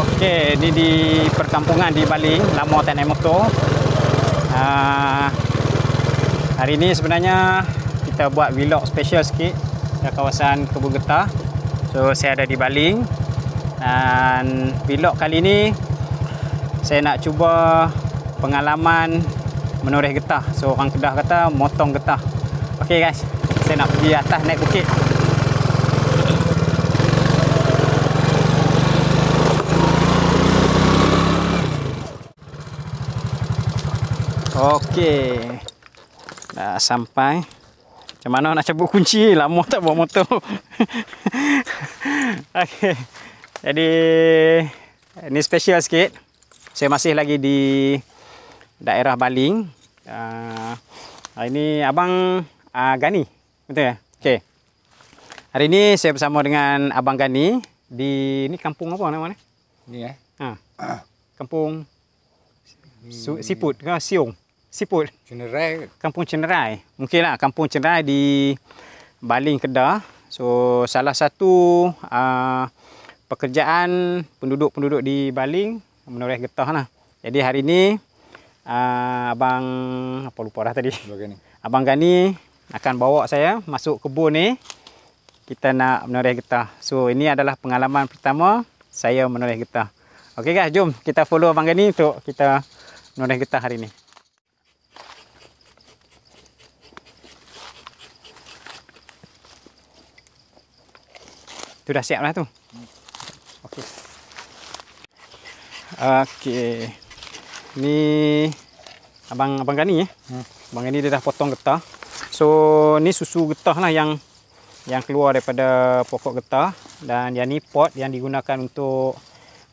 Okey, ni di perkampungan di Baling, lama tak naik motor. Uh, ah, hari ni sebenarnya kita buat vlog special sikit di kawasan Kebun Getah. So saya ada di Baling dan vlog kali ni saya nak cuba pengalaman menoreh getah. So orang Kedah kata motong getah. Okey guys, saya nak pergi atas naik bukit. Okey. Dah sampai. Macam mana nak cabut kunci? Lama tak bawa motor. Okey. Jadi ini special sikit. Saya masih lagi di daerah Baling. Uh, ini abang uh, Gani. Betul ya? Okey. Hari ini saya bersama dengan abang Gani di ni kampung apa nama ni? Ni eh. Ha. Kampung Siput ke Siung? Siput. Cenerai Kampung Cenerai Mungkinlah Kampung Cenerai di Baling Kedah. So salah satu uh, pekerjaan penduduk-penduduk di Baling menoreh getah. getahlah. Jadi hari ini uh, ah, abang apa lupa dah tadi. Gani. Abang Gani akan bawa saya masuk kebun ni. Kita nak menoreh getah. So ini adalah pengalaman pertama saya menoreh getah. Okey guys, jom kita follow abang Gani untuk kita menoreh getah hari ini. Tu dah siap lah tu. Okey. Okey. Ni abang abang Gani eh. Hmm. Abang Gani dia dah potong getah. So ni susu getah lah yang yang keluar daripada pokok getah dan yang ni pot yang digunakan untuk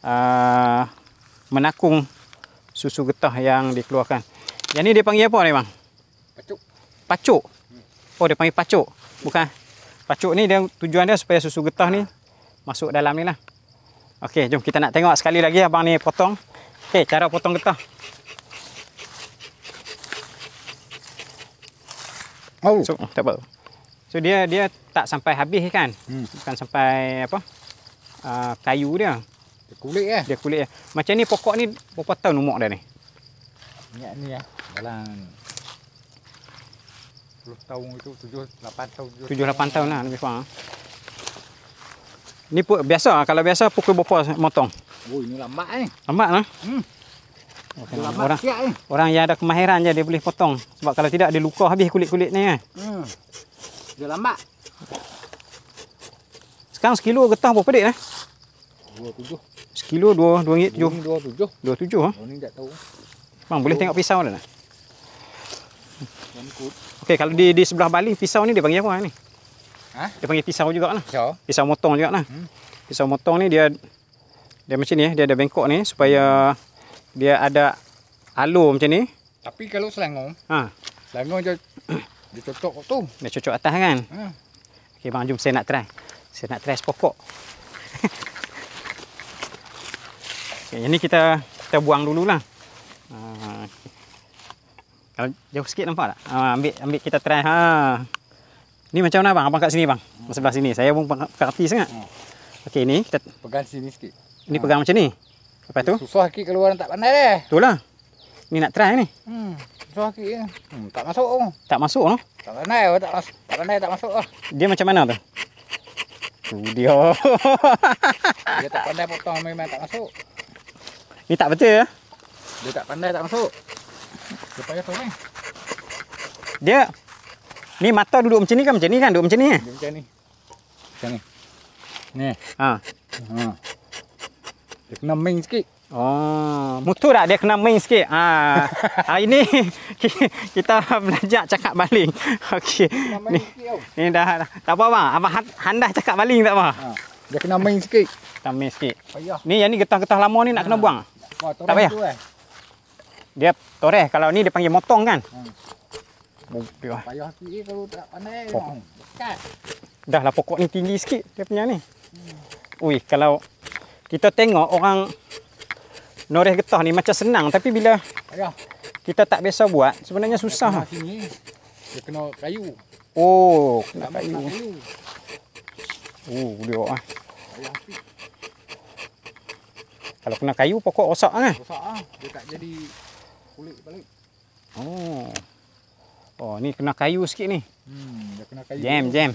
uh, menakung susu getah yang dikeluarkan. Yang ni dia panggil apa ni bang? Pacuk. Pacuk. Oh dia panggil pacuk. Bukan. Pacuk ni dia tujuan dia supaya susu getah ni masuk dalam ni lah ok jom kita nak tengok sekali lagi abang ni potong ok cara potong getah oh. so, tak apa so dia dia tak sampai habis kan hmm. bukan sampai apa uh, kayu dia dia kulit eh? dia kulit ya. macam ni pokok ni berapa tahun umur dah ni ingat ni lah dalam 10 tahun itu 7 8 tahun 7 8 tahun lah lebih kurang Ni biasa kalau biasa pukul berapa motong? Oh ini lambat eh. Lambat lah. Hmm. Okay, lambat orang, siap, eh. orang yang ada kemahiran je dia boleh potong. Sebab kalau tidak dia luka habis kulit-kulit ni. Eh. Hmm. Dia lambat. Sekarang sekilo getah berapa dik eh? 27. Sekilo 2 2.7. 2.7. 2.7 ah. Orang ni tak tahu. Bang boleh oh. tengok pisau dah nak. Okey kalau di di sebelah baling pisau ni dia panggil apa ni? Ha? Dia panggil pisau juga lah. Ya. Pisau motong juga lah. Hmm. Pisau motong ni dia dia macam ni Dia ada bengkok ni supaya dia ada alur macam ni. Tapi kalau selangor. Ha. Selangor je dia cocok tu. Dia cocok atas kan. Ha. Okey bang jom saya nak try. Saya nak try pokok. okay, yang ni kita kita buang dululah. Ha. Kalau jauh sikit nampak tak? Ha, ambil ambil kita try. Ha. Ni macam mana bang? Abang kat sini bang. Hmm. Sebelah sini. Saya pun perhati sangat. Hmm. Okey ni kita pegang sini sikit. Ini ha. pegang hmm. macam ni. Lepas tu? Susah sikit kalau tak pandai dah. Itulah. Ni nak try ni. Hmm. Susah sikit. Ya. Hmm. Tak masuk. Tak masuk no? Tak pandai. Tak, mas tak pandai tak masuk. Lah. Dia macam mana tu? Tu dia. dia tak pandai potong memang tak masuk. Ni tak betul ya? Dia tak pandai tak masuk. Dia payah tu ni. Dia Ni mata duduk macam ni kan? Macam ni kan? Duduk macam ni kan? Eh? Duduk macam ni. Macam ni. Ni. Ha. Ha. Dia kena main sikit. Oh, mutu dah dia kena main sikit. Ha. ha ini kita belajar cakap baling. Okey. Ni, ni dah, dah. Tak apa bang. Abang handah cakap baling tak apa. Ha. Dia kena main sikit. Kena main sikit. Payah. Ni yang ni getah-getah lama ni nak kena ha. buang. Wah, tak payah. Eh. Dia toreh kalau ni dia panggil motong kan. Ha. Mumpir lah. Payah sikit kalau tak pandai. Pok. Dekat. Dah lah pokok ni tinggi sikit dia punya ni. Hmm. Ui, kalau kita tengok orang noreh getah ni macam senang. Tapi bila Ayah. kita tak biasa buat, sebenarnya susah. Dia kena sini. Dia kena kayu. Oh, kena Lama kayu. Oh, dia lah. Kalau kena kayu, pokok rosak kan? Rosak lah. Dia tak jadi kulit balik. Oh. Oh, ni kena kayu sikit ni. Hmm, dia kena kayu. Jam, jam.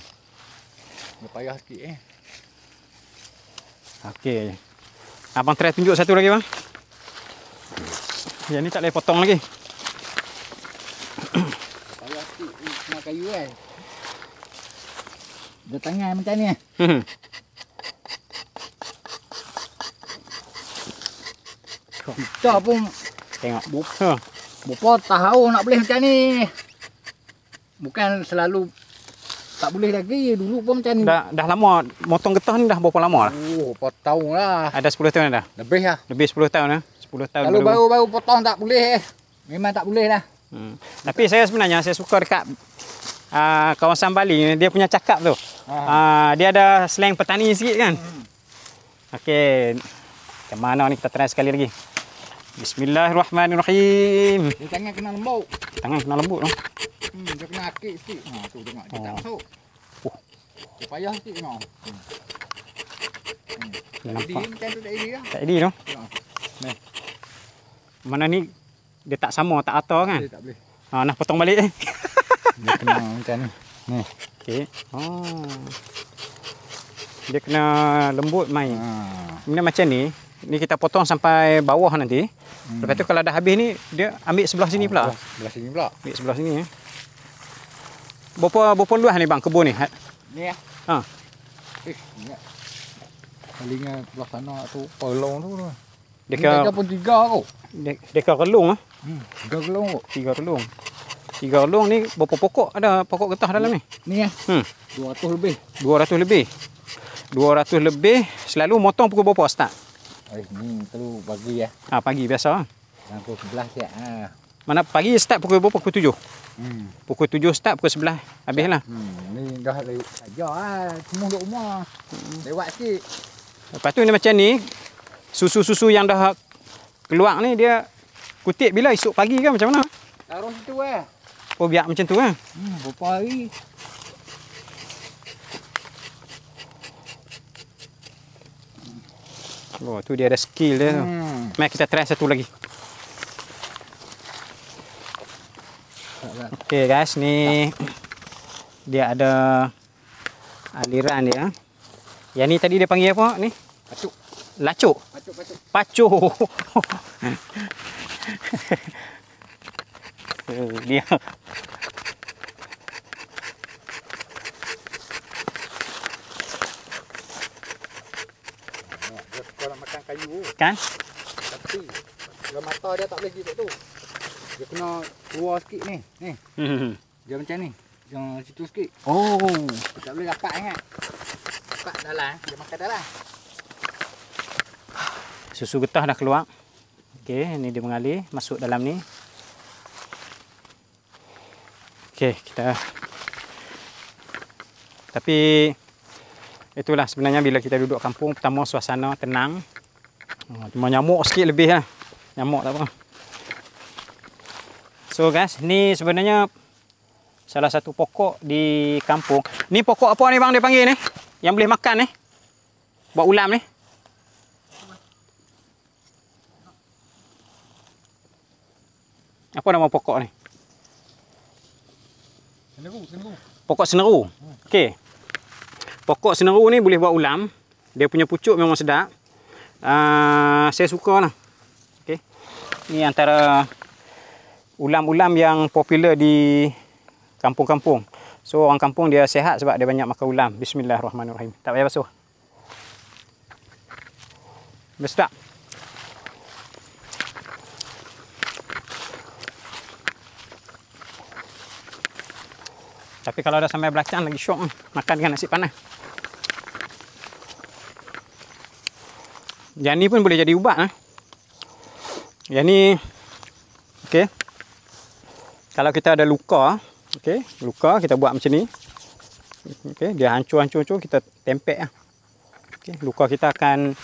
Dia payah sikit eh. Okey. Abang try tunjuk satu lagi bang. Yang ni tak leh potong lagi. Payah sikit ni kena kayu kan. Eh. Dia tangan macam ni eh. Kita pun tengok buka. Ha. Bapa tahu nak boleh macam ni bukan selalu tak boleh lagi dulu pun macam ni. Dah, dah lama motong getah ni dah berapa lama lah? Oh, berapa tahun lah. Ada 10 tahun dah? Lebih lah. Lebih 10 tahun lah. Eh? 10 tahun Lalu baru. baru potong tak boleh eh. Memang tak boleh lah. Hmm. Tapi saya sebenarnya saya suka dekat uh, kawasan Bali dia punya cakap tu. Uh, dia ada slang petani sikit kan. Hmm. Okey. Macam mana ni kita try sekali lagi. Bismillahirrahmanirrahim. Dia tangan kena lembut. Tangan kena lembut tu. Hmm, dia kena akik sikit. Ha, tu tengok dia oh. tak masuk. Oh. Dia payah sikit tengok. Hmm. hmm. nampak. Macam tu tak edih lah. Tak edih Ha. Mana ni dia tak sama, tak atas kan? Tak boleh. Ha, nak potong balik ni. dia kena macam ni. Ni. Okey. Ha. Oh. Dia kena lembut main. Ha. Ini macam ni. Ni kita potong sampai bawah nanti. Hmm. Lepas tu kalau dah habis ni, dia ambil sebelah sini pula. Ah, sebelah sini pula. Ambil sebelah sini. Eh. Berapa, berapa luas ni bang kebun ni? Ni lah. Ya. Ha. Eh, ingat. Palingnya eh, sebelah sana tu, pelong tu. Dekat, ini dekat pun tiga tu. Dekat relung lah. Eh? Hmm, tiga relung Tiga relung. Tiga relung ni berapa pokok ada pokok getah dalam ni? Ni lah. Hmm. Dua ratus lebih. Dua ratus lebih. Dua ratus lebih. Selalu motong pukul berapa start? Oi, ni perlu pagi ya. Ah ha, pagi biasa. Dan ah. pukul 11 siap. Ha. Mana pagi start pukul berapa? Pukul 7. Hmm. Pukul 7 start pukul 11. Habislah. Hmm. Ni dah lewat saja ah. Semua duduk rumah. Hmm. Lewat sikit. Lepas tu ni macam ni. Susu-susu yang dah keluar ni dia kutip bila esok pagi kan macam mana? Taruh situ eh. Oh biar macam tu eh. Hmm, berapa hari? Oh, tu dia ada skill dia hmm. tu. kita try satu lagi. Okey guys, ni dia ada aliran dia. Yang ni tadi dia panggil apa ni? Pacuk. Lacuk. Pacuk, pacuk. Pacuk. dia kayu. Kan? Tapi kalau mata dia tak boleh gitu tu. Dia kena keluar sikit ni. Ni. Jangan hmm. macam ni. Jangan situ sikit. Oh. tak boleh dapat sangat. Dapat dalam. Dia makan dalam. Susu getah dah keluar. Okey, ini dia mengalir masuk dalam ni. Okey, kita tapi itulah sebenarnya bila kita duduk kampung pertama suasana tenang Ah, cuma nyamuk sikit lebih lah. Nyamuk tak apa. So guys, ni sebenarnya salah satu pokok di kampung. Ni pokok apa ni bang dia panggil ni? Yang boleh makan ni? Buat ulam ni? Apa nama pokok ni? Seneru, seneru. Pokok seneru? Hmm. Okey. Pokok seneru ni boleh buat ulam. Dia punya pucuk memang sedap. Ah, saya suka lah. Okay. Ni antara ulam-ulam yang popular di kampung-kampung. So orang kampung dia sehat sebab dia banyak makan ulam. Bismillahirrahmanirrahim. Tak payah basuh. Best tak? Tapi kalau dah sampai belakang lagi syok makan dengan nasi panas. Yang ni pun boleh jadi ubat eh. Yang ni okey. Kalau kita ada luka, okay, luka kita buat macam ni. okay. dia hancur-hancur-hancur kita tempeklah. Ha? Okey, luka kita akan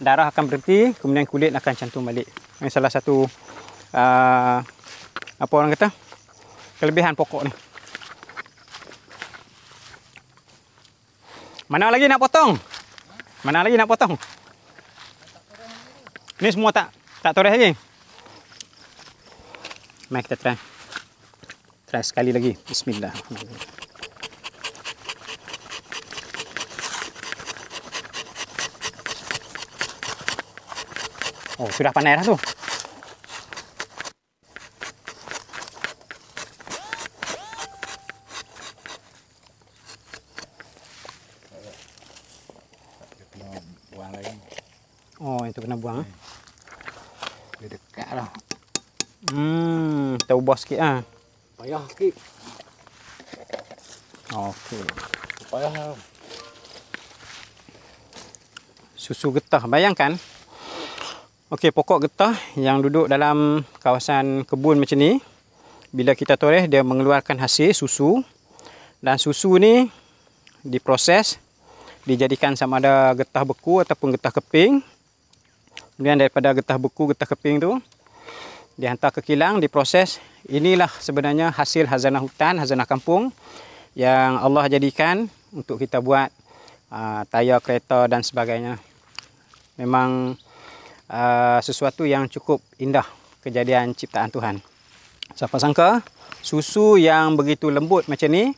darah akan berhenti, kemudian kulit akan cantum balik. Ini salah satu uh, apa orang kata? Kelebihan pokok ni. Mana lagi nak potong? Mana lagi nak potong? Ini semua tak tak tores lagi. Mari kita try. Try sekali lagi. Bismillah. Oh, sudah panas dah tu. dekat lah. Hmm, kita ubah sikit ah. Ha? Payah sikit. Okey. Payah lah. Susu getah, bayangkan. Okey, pokok getah yang duduk dalam kawasan kebun macam ni. Bila kita toreh, dia mengeluarkan hasil susu. Dan susu ni diproses dijadikan sama ada getah beku ataupun getah keping. Kemudian daripada getah beku, getah keping tu dihantar ke kilang, diproses. Inilah sebenarnya hasil hazanah hutan, hazanah kampung yang Allah jadikan untuk kita buat uh, tayar kereta dan sebagainya. Memang uh, sesuatu yang cukup indah kejadian ciptaan Tuhan. Siapa sangka susu yang begitu lembut macam ni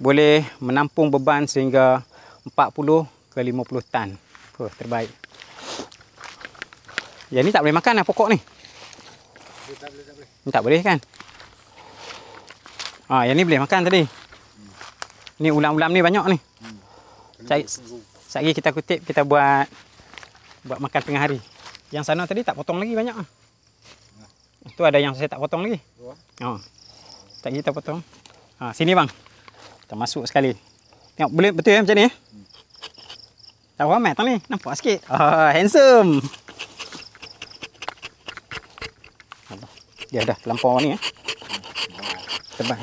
boleh menampung beban sehingga 40 ke 50 tan. Huh, terbaik. Yang ni tak boleh makan lah pokok ni. Tak tak boleh. Ini tak boleh kan? Ha, yang ni boleh makan tadi. Hmm. Ni ulam-ulam ni banyak ni. Hmm. Sekejap kita kutip, kita buat buat makan tengah hari. Yang sana tadi tak potong lagi banyak lah. Tu ada yang saya tak potong lagi. Ha. Sekejap ah. lagi kita potong. Ha, sini bang. Kita masuk sekali. Tengok boleh betul ya macam ni ya? Hmm. Tak faham eh? ni. Nampak sikit. Oh, handsome. dia ya, dah terlampau ni eh. Tebal.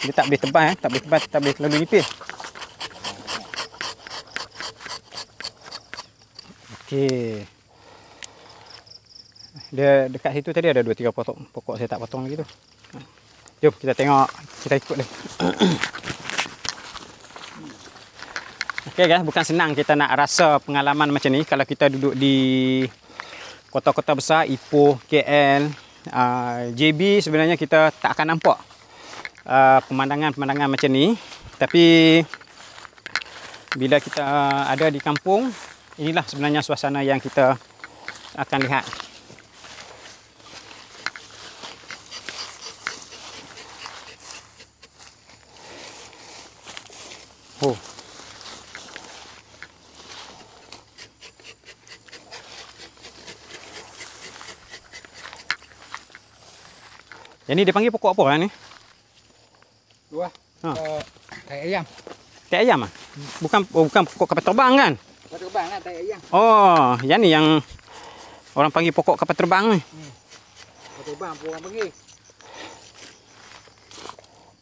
Dia tak boleh tebal eh. Tak boleh tebal, tak boleh terlalu nipis. Okey. Dia dekat situ tadi ada dua tiga potong pokok saya tak potong lagi tu. Jom kita tengok kita ikut dia. Okey guys, bukan senang kita nak rasa pengalaman macam ni kalau kita duduk di kota-kota besar Ipoh, KL, Ah, JB sebenarnya kita tak akan nampak ah, pemandangan-pemandangan uh, macam ni tapi bila kita ah, ada di kampung inilah sebenarnya suasana yang kita akan lihat Yang ni dia panggil pokok apa lah ni? Buah. Ha. Eh, tai ayam. Tai ayam ah. Bukan oh, bukan pokok kapal terbang kan? Kapal terbang lah tai ayam. Oh, yang ni yang orang panggil pokok kapal terbang ni. Hmm. Kapal terbang pun orang panggil.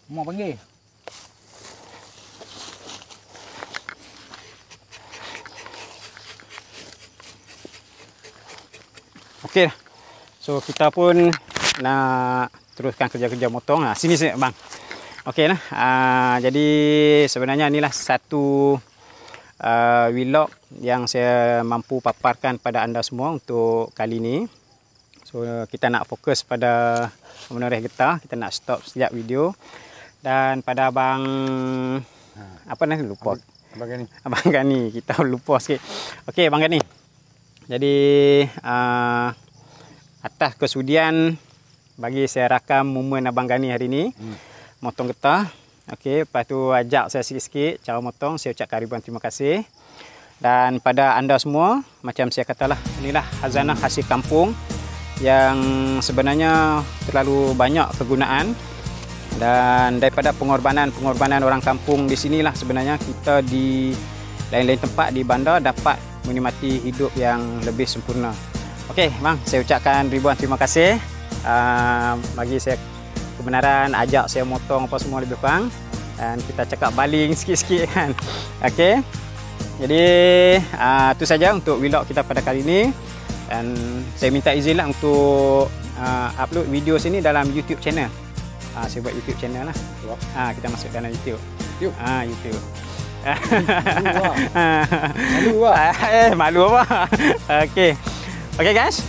Mau panggil. Okey. So kita pun nak teruskan kerja-kerja motong. Ha, sini sini bang. Okey nah. Ha, jadi sebenarnya inilah satu uh, ah, vlog yang saya mampu paparkan pada anda semua untuk kali ini. So kita nak fokus pada menoreh getah, kita nak stop setiap video dan pada abang ha. apa nak lupa abang, abang Gani abang Gani kita lupa sikit okey abang Gani jadi uh, atas kesudian bagi saya rakam momen Abang Gani hari ni. Hmm. Motong getah. Okey, lepas tu ajak saya sikit-sikit cara motong. Saya ucap ribuan terima kasih. Dan pada anda semua, macam saya katalah, inilah hazanah hasil kampung yang sebenarnya terlalu banyak kegunaan. Dan daripada pengorbanan-pengorbanan orang kampung di sini lah sebenarnya kita di lain-lain tempat di bandar dapat menikmati hidup yang lebih sempurna. Okey, bang, saya ucapkan ribuan terima kasih. Ah, bagi saya kebenaran, ajak saya motong apa semua lebih kurang dan kita cakap baling sikit-sikit kan. Okey. Jadi uh, tu saja untuk vlog kita pada kali ini dan saya minta izinlah untuk uh, upload video sini dalam YouTube channel. Uh, saya buat YouTube channel lah. Ha, kita masuk dalam YouTube. YouTube. Ha, YouTube. Malu ah. Malu lah. ah. Eh, malu apa? Okey. Okey guys.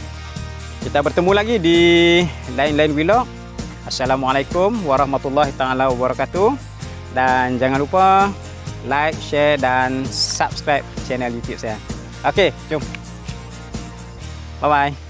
Kita bertemu lagi di lain-lain vlog. Assalamualaikum warahmatullahi taala wabarakatuh. Dan jangan lupa like, share dan subscribe channel YouTube saya. Okey, jom. Bye bye.